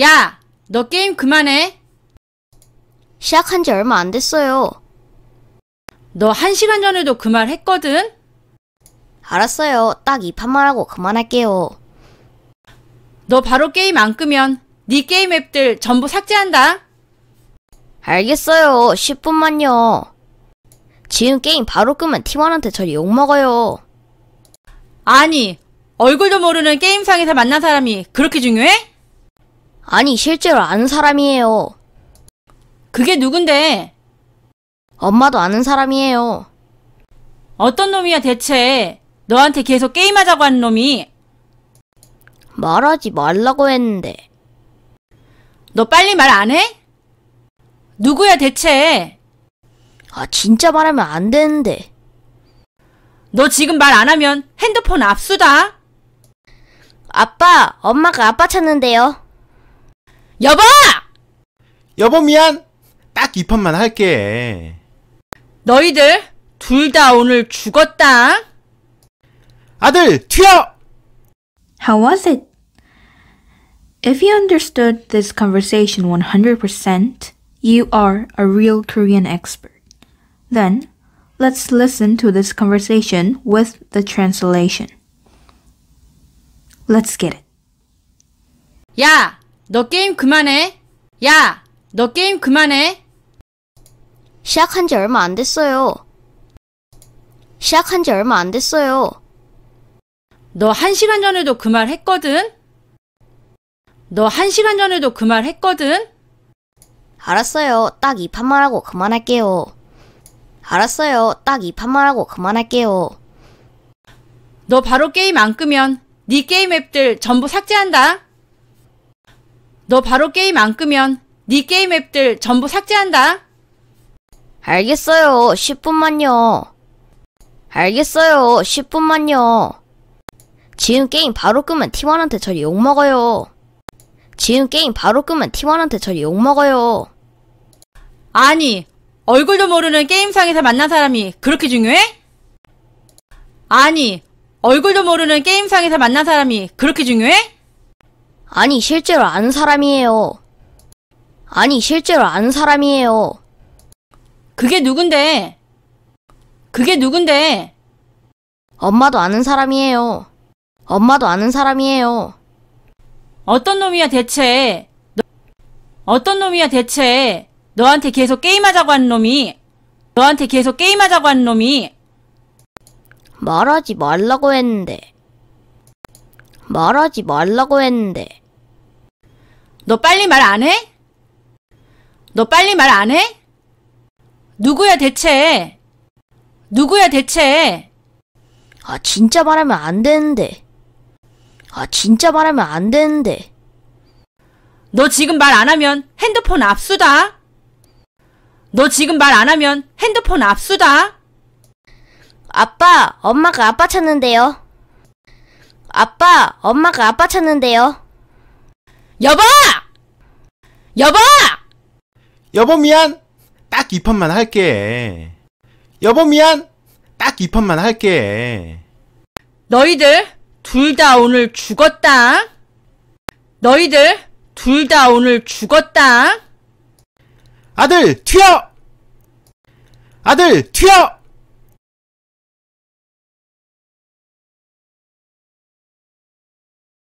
야! 너 게임 그만해! 시작한 지 얼마 안 됐어요. 너 한 시간 전에도 그 말 했거든? 알았어요. 딱 이 판만 하고 그만할게요. 너 바로 게임 안 끄면 네 게임 앱들 전부 삭제한다. 알겠어요. 10분만요. 지금 게임 바로 끄면 팀원한테 저리 욕먹어요. 아니, 얼굴도 모르는 게임상에서 만난 사람이 그렇게 중요해? 아니 실제로 아는 사람이에요. 그게 누군데? 엄마도 아는 사람이에요. 어떤 놈이야 대체? 너한테 계속 게임하자고 하는 놈이. 말하지 말라고 했는데. 너 빨리 말 안 해? 누구야 대체? 아 진짜 말하면 안 되는데. 너 지금 말 안 하면 핸드폰 압수다. 아빠, 엄마가 아빠 찾는데요. 여보! 여보 미안! 딱 2편만 할게. 너희들 둘 오늘 죽었다. 아들 튀어! How was it? If you understood this conversation 100%, you are a real Korean expert. Then, let's listen to this conversation with the translation. Let's get it. 야! 너 게임 그만해. 야, 너 게임 그만해. 시작한 지 얼마 안 됐어요. 시작한 지 얼마 안 됐어요. 너 한 시간 전에도 그 말 했거든? 너 한 시간 전에도 그 말 했거든? 알았어요. 딱 이 판만 하고 그만할게요. 알았어요. 딱 이 판만 하고 그만할게요. 너 바로 게임 안 끄면 네 게임 앱들 전부 삭제한다. 너 바로 게임 안 끄면 네 게임 앱들 전부 삭제한다. 알겠어요. 10분만요. 알겠어요. 10분만요. 지금 게임 바로 끄면 팀원한테 저리 욕먹어요. 지금 게임 바로 끄면 팀원한테 저리 욕먹어요. 아니, 얼굴도 모르는 게임상에서 만난 사람이 그렇게 중요해? 아니, 얼굴도 모르는 게임상에서 만난 사람이 그렇게 중요해? 아니, 실제로 아는 사람이에요. 아니, 실제로 아 사람이에요. 그게 누군데? 그게 누군데? 엄마도 아는 사람이에요. 엄마도 아는 사람이에요. 어떤 놈이야 대체? 너, 어떤 놈이야 대체? 너한테 계속 게임하자고 한 놈이. 너한테 계속 게임하자고 한 놈이. 말하지 말라고 했는데. 말하지 말라고 했는데. 너 빨리 말 안 해? 너 빨리 말 안 해? 누구야 대체? 누구야 대체? 아 진짜 말하면 안 되는데. 아 진짜 말하면 안 되는데. 너 지금 말 안 하면 핸드폰 압수다. 너 지금 말 안 하면 핸드폰 압수다. 아빠, 엄마가 아빠 찾는데요. 아빠, 엄마가 아빠 찾는데요. 여보! 여보! 여보 미안. 딱 2편만 할게. 여보 미안. 딱 2편만 할게. 너희들 둘 다 오늘 죽었다. 너희들 둘 다 오늘 죽었다. 아들 튀어! 아들 튀어!